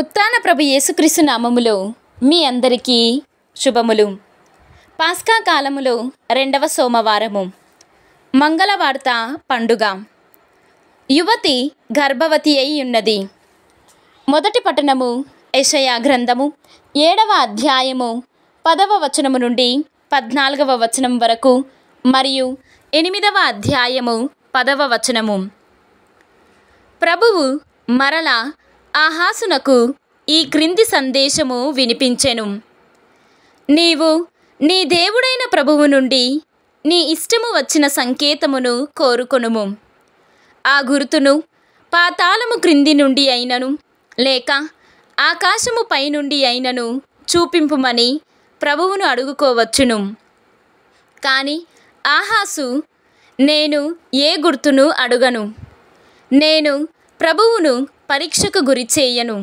ఉత్తాన ప్రభు యేసుక్రీసు నామములో మీ అందరికీ శుభములు పాస్కా కాలములో రెండవ సోమవారము మంగళవార్త పండుగ యువతి గర్భవతి అయి ఉన్నది మొదటి పట్టణము యషయా గ్రంథము ఏడవ అధ్యాయము పదవ వచనము నుండి పద్నాలుగవ వచనం వరకు మరియు ఎనిమిదవ అధ్యాయము పదవ వచనము ప్రభువు మరల ఆహాసునకు ఈ క్రింది సందేశము వినిపించెను నీవు నీ దేవుడైన ప్రభువు నుండి నీ ఇష్టము వచ్చిన సంకేతమును కోరుకొనుము ఆ గుర్తును పాతాళము క్రింది నుండి అయినను లేక ఆకాశము పైనుండి అయినను చూపింపుమని ప్రభువును అడుగుకోవచ్చును కానీ ఆహాసు నేను ఏ గుర్తును అడుగను నేను ప్రభువును పరీక్షకు గురి చేయను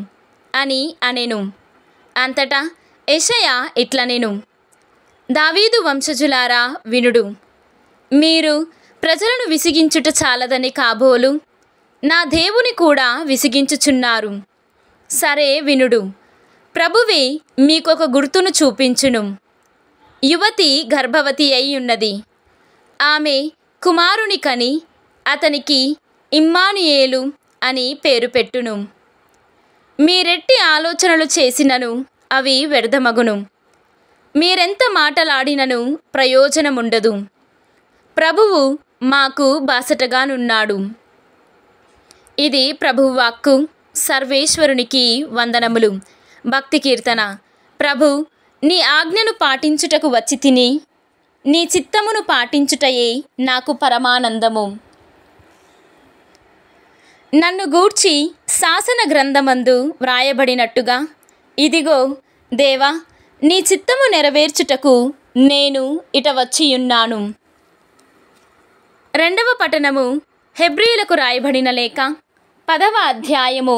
అని అనెను అంతటా ఎషయ ఇట్లనెను దావీదు వంశజులారా వినుడు మీరు ప్రజలను విసిగించుట చాలదని కాబోలు నా దేవుని కూడా విసిగించుచున్నారు సరే వినుడు ప్రభువి మీకొక గుర్తును చూపించును యువతి గర్భవతి అయి ఉన్నది ఆమె కుమారుని కని అతనికి ఇమ్మానుయేలు అని పేరు పెట్టును మీరెట్టి ఆలోచనలు చేసినను అవి వ్యర్థమగును మీరెంత మాటలాడినను ప్రయోజనముండదు ప్రభువు మాకు బాసటగానున్నాడు ఇది ప్రభువాక్కు సర్వేశ్వరునికి వందనములు భక్తి కీర్తన ప్రభు నీ ఆజ్ఞను పాటించుటకు వచ్చి తిని నీ చిత్తమును పాటించుటయే నాకు పరమానందము నన్ను గూర్చి శాసన గ్రంథమందు వ్రాయబడినట్టుగా ఇదిగో దేవా నీ చిత్తము నెరవేర్చుటకు నేను ఇట వచ్చియున్నాను రెండవ పఠనము హెబ్రియులకు రాయబడిన లేక పదవ అధ్యాయము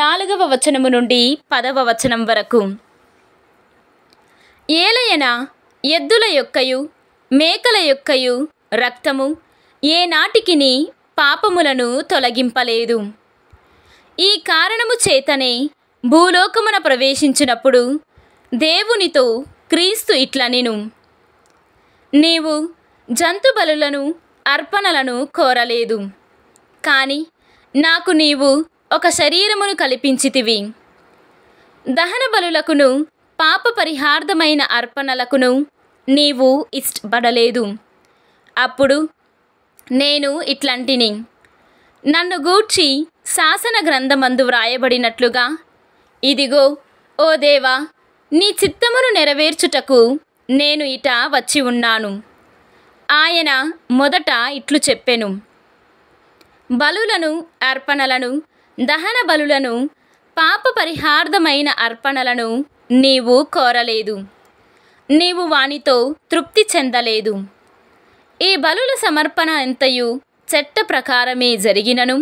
నాలుగవ వచనము నుండి పదవ వచనం వరకు ఏలయన ఎద్దుల యొక్కయు మేకల యొక్కయు రక్తము ఏనాటికిని పాపములను తొలగింపలేదు ఈ కారణము చేతనే భూలోకమున ప్రవేశించినప్పుడు దేవునితో క్రీస్తు ఇట్లనిను నీవు జంతుబలులను అర్పణలను కోరలేదు కానీ నాకు నీవు ఒక శరీరమును కల్పించితివి దహన బలులకును పాప పరిహార్థమైన అర్పణలకును నీవు ఇష్టపడలేదు అప్పుడు నేను ఇట్లాంటిని నన్ను గూర్చి శాసన గ్రంథమందు వ్రాయబడినట్లుగా ఇదిగో ఓ దేవా నీ చిత్తమును నెరవేర్చుటకు నేను ఇట వచ్చి ఉన్నాను ఆయన మొదట ఇట్లు చెప్పెను బలులను అర్పణలను దహన బలులను పాప పరిహార్థమైన అర్పణలను నీవు కోరలేదు నీవు వానితో తృప్తి చెందలేదు ఈ బలుల సమర్పణ ఎంతయు చట్ట ప్రకారమే జరిగినను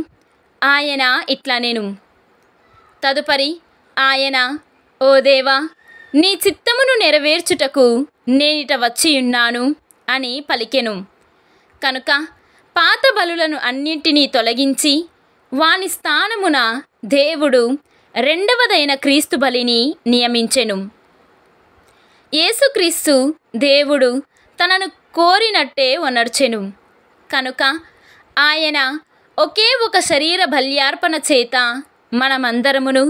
ఆయన నేను తదుపరి ఆయన ఓ దేవా నీ చిత్తమును నెరవేర్చుటకు నేనిట వచ్చియున్నాను అని పలికెను కనుక పాత బలులను అన్నింటినీ తొలగించి వాని స్థానమున దేవుడు రెండవదైన క్రీస్తు బలిని నియమించెను యేసుక్రీస్తు దేవుడు తనను కోరినట్టే ఒనర్చెను కనుక ఆయన ఒకే ఒక శరీర బల్యార్పణ చేత మనమందరమును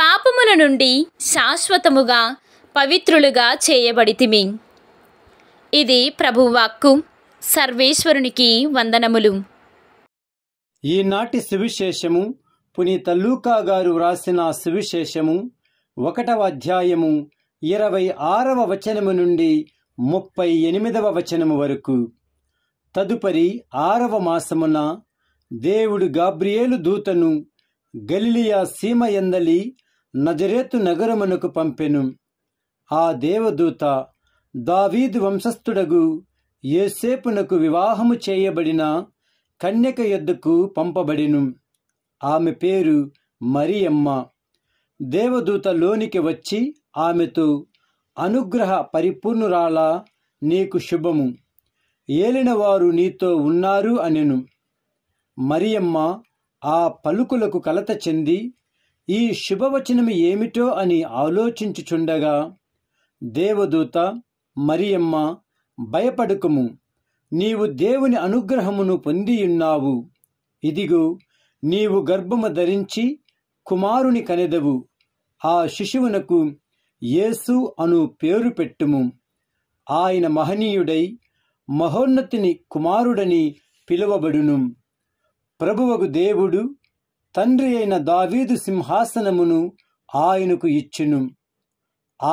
పాపముల నుండి శాశ్వతముగా పవిత్రులుగా చేయబడితిమి ఇది ప్రభువాక్కు సర్వేశ్వరునికి వందనములు ఈనాటి సువిశేషము పునీత లూకా గారు వ్రాసిన సువిశేషము ఒకటవ అధ్యాయము ఇరవై ఆరవ వచనము నుండి ముప్పై ఎనిమిదవ వచనము వరకు తదుపరి ఆరవ మాసమున దేవుడు గాబ్రియేలు దూతను గలియా సీమ ఎందలి నజరేతు నగరమునకు పంపెను ఆ దేవదూత దావీదు వంశస్థుడగు ఏసేపునకు వివాహము చేయబడిన కన్యక యొద్దకు పంపబడిను ఆమె పేరు మరియమ్మ దేవదూత లోనికి వచ్చి ఆమెతో అనుగ్రహ పరిపూర్ణురాల నీకు శుభము ఏలినవారు నీతో ఉన్నారు అనెను మరియమ్మ ఆ పలుకులకు కలత చెంది ఈ శుభవచనము ఏమిటో అని ఆలోచించుచుండగా దేవదూత మరియమ్మ భయపడకుము నీవు దేవుని అనుగ్రహమును పొందియున్నావు ఇదిగో నీవు గర్భము ధరించి కుమారుని కనెదవు ఆ శిశువునకు యేసు అను పేరు పెట్టుము ఆయన మహనీయుడై మహోన్నతిని కుమారుడని పిలువబడును ప్రభువకు దేవుడు తండ్రి అయిన దావీదు సింహాసనమును ఆయనకు ఇచ్చును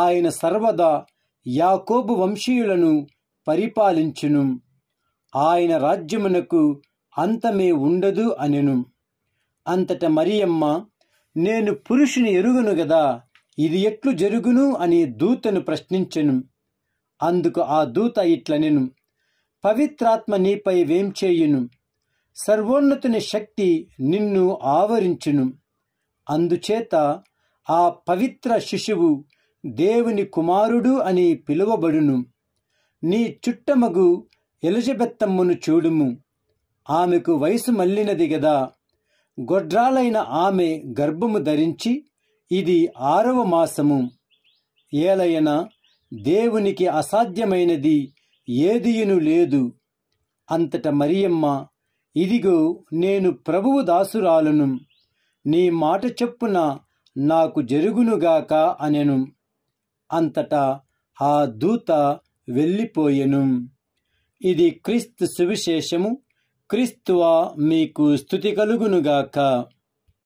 ఆయన సర్వదా యాకోబు వంశీయులను పరిపాలించును ఆయన రాజ్యమునకు అంతమే ఉండదు అనెను అంతట మరియమ్మ నేను పురుషుని ఎరుగను గదా ఇది ఎట్లు జరుగును అని దూతను ప్రశ్నించెను అందుకు ఆ దూత ఇట్లనెను పవిత్రాత్మ నీపై వేంచేయును సర్వోన్నతుని శక్తి నిన్ను ఆవరించును అందుచేత ఆ పవిత్ర శిశువు దేవుని కుమారుడు అని పిలువబడును నీ చుట్టమగు ఎలిజబెత్తమ్మను చూడుము ఆమెకు వయసు మళ్ళినది గదా గొడ్రాలైన ఆమె గర్భము ధరించి ఇది ఆరవ మాసము ఏలయన దేవునికి అసాధ్యమైనది ఏదియును లేదు అంతట మరియమ్మ ఇదిగో నేను ప్రభువు దాసురాలను నీ మాట చెప్పున నాకు జరుగునుగాక అనెను అంతటా ఆ దూత వెళ్ళిపోయెను ఇది క్రీస్తు సువిశేషము క్రీస్తువా మీకు స్థుతి కలుగునుగాక